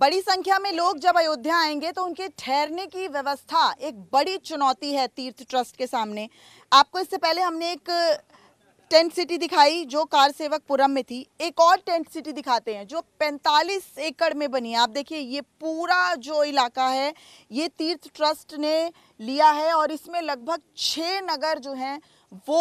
बड़ी संख्या में लोग जब अयोध्या आएंगे तो उनके ठहरने की व्यवस्था एक बड़ी चुनौती है तीर्थ ट्रस्ट के सामने आपको इससे पहले हमने एक टेंट सिटी दिखाई जो कार सेवक पुरम में थी एक और टेंट सिटी दिखाते हैं जो 45 एकड़ में बनी आप देखिए ये पूरा जो इलाका है ये तीर्थ ट्रस्ट ने लिया है और इसमें लगभग छः नगर जो हैं वो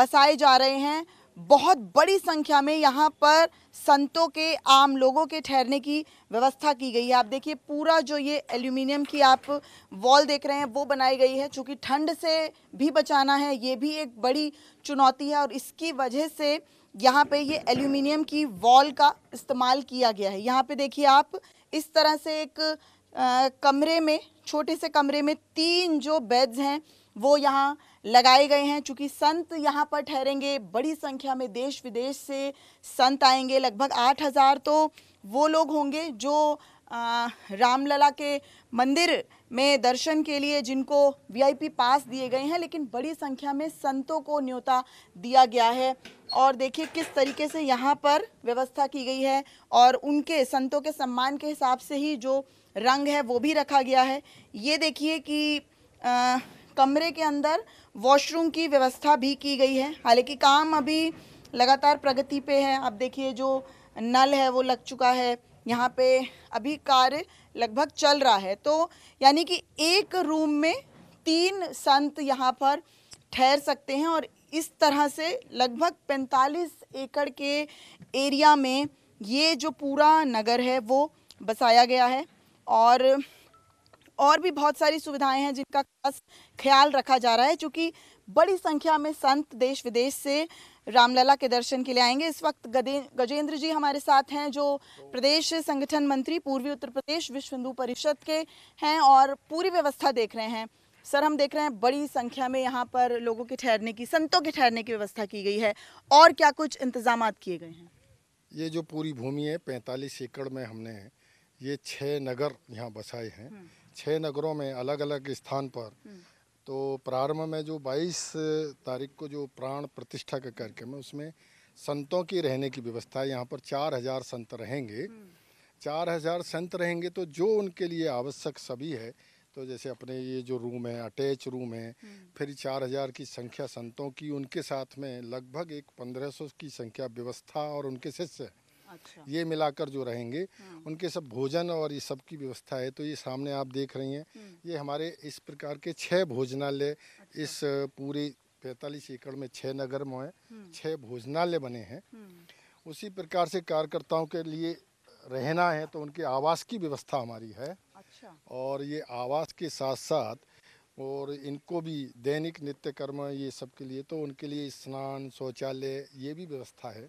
बसाए जा रहे हैं बहुत बड़ी संख्या में यहाँ पर संतों के आम लोगों के ठहरने की व्यवस्था की गई है आप देखिए पूरा जो ये एल्यूमिनियम की आप वॉल देख रहे हैं वो बनाई गई है चूँकि ठंड से भी बचाना है ये भी एक बड़ी चुनौती है और इसकी वजह से यहाँ पे ये एल्यूमिनियम की वॉल का इस्तेमाल किया गया है यहाँ पे देखिए आप इस तरह से एक आ, कमरे में छोटे से कमरे में तीन जो बेड्स हैं वो यहाँ लगाए गए हैं चूँकि संत यहाँ पर ठहरेंगे बड़ी संख्या में देश विदेश से संत आएंगे लगभग आठ हज़ार तो वो लोग होंगे जो रामलला के मंदिर में दर्शन के लिए जिनको वीआईपी पास दिए गए हैं लेकिन बड़ी संख्या में संतों को न्योता दिया गया है और देखिए किस तरीके से यहाँ पर व्यवस्था की गई है और उनके संतों के सम्मान के हिसाब से ही जो रंग है वो भी रखा गया है ये देखिए कि आ, कमरे के अंदर वॉशरूम की व्यवस्था भी की गई है हालांकि काम अभी लगातार प्रगति पे है आप देखिए जो नल है वो लग चुका है यहाँ पे अभी कार्य लगभग चल रहा है तो यानी कि एक रूम में तीन संत यहाँ पर ठहर सकते हैं और इस तरह से लगभग 45 एकड़ के एरिया में ये जो पूरा नगर है वो बसाया गया है और और भी बहुत सारी सुविधाएं हैं जिनका खास ख्याल रखा जा रहा है क्योंकि बड़ी संख्या में संत देश विदेश से रामलला के दर्शन के लिए आएंगे इस वक्त गजेंद्र जी हमारे साथ हैं जो प्रदेश संगठन मंत्री पूर्वी उत्तर प्रदेश विश्व हिंदू परिषद के हैं और पूरी व्यवस्था देख रहे हैं सर हम देख रहे हैं बड़ी संख्या में यहाँ पर लोगों के ठहरने की संतों के ठहरने की व्यवस्था की गई है और क्या कुछ इंतजाम किए गए हैं ये जो पूरी भूमि है पैंतालीस एकड़ में हमने ये छः नगर यहाँ बसाए हैं हम्म। छः नगरों में अलग अलग स्थान पर हम्म। तो प्रारंभ में जो 22 तारीख को जो प्राण प्रतिष्ठा का कार्यक्रम है उसमें संतों की रहने की व्यवस्था है यहाँ पर चार हजार संत रहेंगे हम्म। चार हजार संत रहेंगे तो जो उनके लिए आवश्यक सभी है तो जैसे अपने ये जो रूम है अटैच रूम है हम्म। फिर चार हजार की संख्या संतों की उनके साथ में लगभग एक पंद्रह सौ की संख्या व्यवस्था और उनके शिष्य अच्छा। ये मिलाकर जो रहेंगे हाँ। उनके सब भोजन और ये सब की व्यवस्था है तो ये सामने आप देख रही हैं हम्म। ये हमारे इस प्रकार के छः भोजनालय अच्छा। इस पूरी पैंतालीस एकड़ में छः नगर में हम्म। छः भोजनालय बने हैं हम्म। उसी प्रकार से कार्यकर्ताओं के लिए रहना है तो उनके आवास की व्यवस्था हमारी है अच्छा। और ये आवास के साथ साथ और इनको भी दैनिक नित्य कर्म ये सब के लिए तो उनके लिए स्नान शौचालय ये भी व्यवस्था है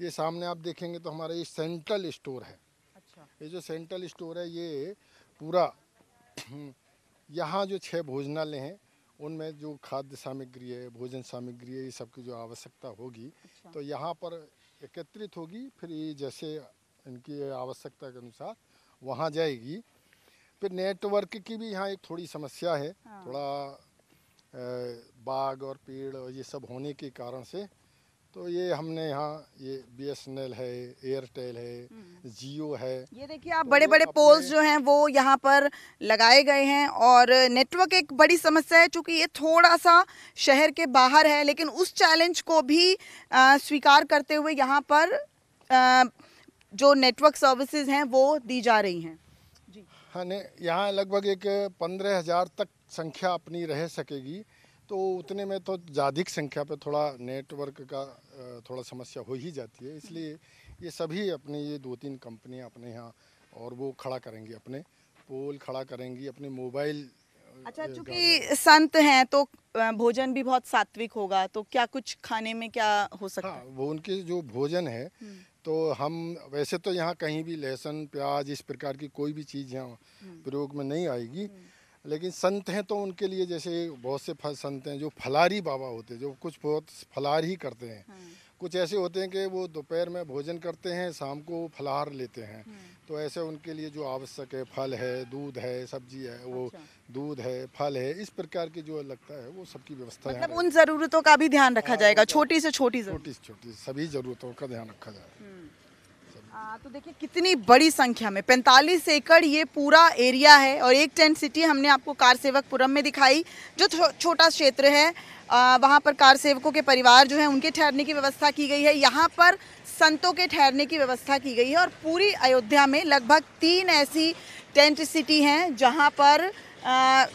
ये सामने आप देखेंगे तो हमारा ये सेंट्रल स्टोर है अच्छा ये जो सेंट्रल स्टोर है ये पूरा हम्म, यहाँ जो छः भोजनालय हैं उनमें जो खाद्य सामग्री है भोजन सामग्री है ये सब की जो आवश्यकता होगी अच्छा। तो यहाँ पर एकत्रित होगी फिर ये जैसे इनकी आवश्यकता के अनुसार वहाँ जाएगी फिर नेटवर्क की भी यहाँ एक थोड़ी समस्या है हाँ। थोड़ा बाग और पेड़ और ये सब होने के कारण से तो ये हमने यहाँ ये बी एस एन एल है एयरटेल है जियो हम्म। है ये देखिए आप तो बड़े बड़े पोल्स जो हैं वो यहाँ पर लगाए गए हैं और नेटवर्क एक बड़ी समस्या है क्योंकि ये थोड़ा सा शहर के बाहर है लेकिन उस चैलेंज को भी आ, स्वीकार करते हुए यहाँ पर आ, जो नेटवर्क सर्विसेज हैं वो दी जा रही हैं जी हाँ यहाँ लगभग एक पंद्रह हज़ार तक संख्या अपनी रह सकेगी तो उतने में तो ज़्यादा संख्या पे थोड़ा नेटवर्क का थोड़ा समस्या हो ही जाती है इसलिए ये सभी अपने ये दो तीन कंपनियां अपने यहाँ और वो खड़ा करेंगी अपने पोल खड़ा करेंगी अपने मोबाइल अच्छा चूंकि संत हैं तो भोजन भी बहुत सात्विक होगा तो क्या कुछ खाने में क्या हो सकता हाँ, वो उनके जो भोजन है हम्म। तो हम वैसे तो यहाँ कहीं भी लहसुन प्याज इस प्रकार की कोई भी चीज़ यहाँ हम्म। प्रयोग में नहीं आएगी हम्म। लेकिन संत हैं तो उनके लिए जैसे बहुत से संत हैं जो फलारी बाबा होते हैं जो कुछ बहुत फलार ही करते हैं हाँ। कुछ ऐसे होते हैं कि वो दोपहर में भोजन करते हैं शाम को फलाहार लेते हैं हाँ। तो ऐसे उनके लिए जो आवश्यक है फल है दूध है सब्जी है वो अच्छा। दूध है फल है इस प्रकार की जो लगता है वो सबकी व्यवस्था मतलब उन जरूरतों का भी ध्यान रखा हाँ, जाएगा छोटी से छोटी छोटी से छोटी सभी जरूरतों का ध्यान रखा जाएगा हम्म। तो देखिए कितनी बड़ी संख्या में 45 एकड़ ये पूरा एरिया है और एक टेंट सिटी हमने आपको कार सेवकपुरम में दिखाई जो छो, छोटा क्षेत्र है आ, वहाँ पर कार सेवकों के परिवार जो है उनके ठहरने की व्यवस्था की गई है यहाँ पर संतों के ठहरने की व्यवस्था की गई है और पूरी अयोध्या में लगभग तीन ऐसी टेंट सिटी हैं जहाँ पर आ,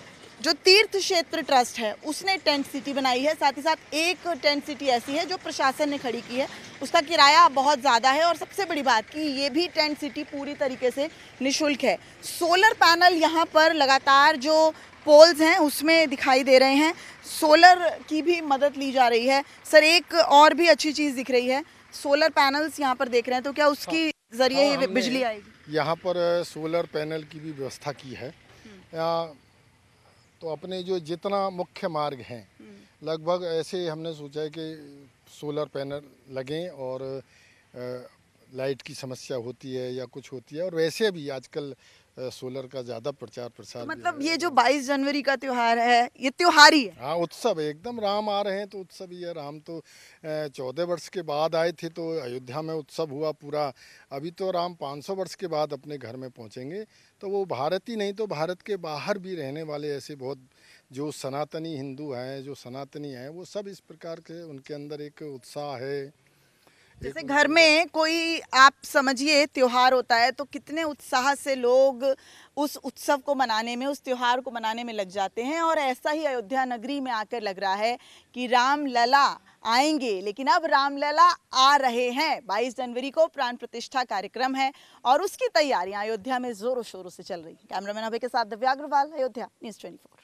जो तीर्थ क्षेत्र ट्रस्ट है उसने टेंट सिटी बनाई है साथ ही साथ एक टेंट सिटी ऐसी है जो प्रशासन ने खड़ी की है उसका किराया बहुत ज़्यादा है और सबसे बड़ी बात कि ये भी टेंट सिटी पूरी तरीके से निशुल्क है सोलर पैनल यहाँ पर लगातार जो पोल्स हैं उसमें दिखाई दे रहे हैं सोलर की भी मदद ली जा रही है सर एक और भी अच्छी चीज़ दिख रही है सोलर पैनल्स यहाँ पर देख रहे हैं तो क्या उसकी ज़रिए ही हाँ, बिजली आएगी यहाँ पर सोलर पैनल की भी व्यवस्था की है हम्म। तो अपने जो जितना मुख्य मार्ग हैं लगभग ऐसे हमने सोचा है कि सोलर पैनल लगें और लाइट की समस्या होती है या कुछ होती है और वैसे भी आजकल सोलर का ज़्यादा प्रचार प्रसार तो मतलब ये जो 22 जनवरी का त्यौहार है ये त्योहार ही है हाँ उत्सव एकदम राम आ रहे हैं तो उत्सव ही है राम तो चौदह वर्ष के बाद आए थे तो अयोध्या में उत्सव हुआ पूरा अभी तो राम 500 वर्ष के बाद अपने घर में पहुँचेंगे तो वो भारत ही नहीं तो भारत के बाहर भी रहने वाले ऐसे बहुत जो सनातनी हिंदू हैं जो सनातनी हैं वो सब इस प्रकार के उनके अंदर एक उत्साह है जैसे घर में कोई आप समझिए त्यौहार होता है तो कितने उत्साह से लोग उस उत्सव को मनाने में उस त्यौहार को मनाने में लग जाते हैं और ऐसा ही अयोध्या नगरी में आकर लग रहा है कि राम लला आएंगे लेकिन अब रामलला आ रहे हैं 22 जनवरी को प्राण प्रतिष्ठा कार्यक्रम है और उसकी तैयारियां अयोध्या में जोरों शोरों से चल रही है कैमरामैन अभय के साथ अग्रवाल अयोध्या न्यूज़ ट्वेंटी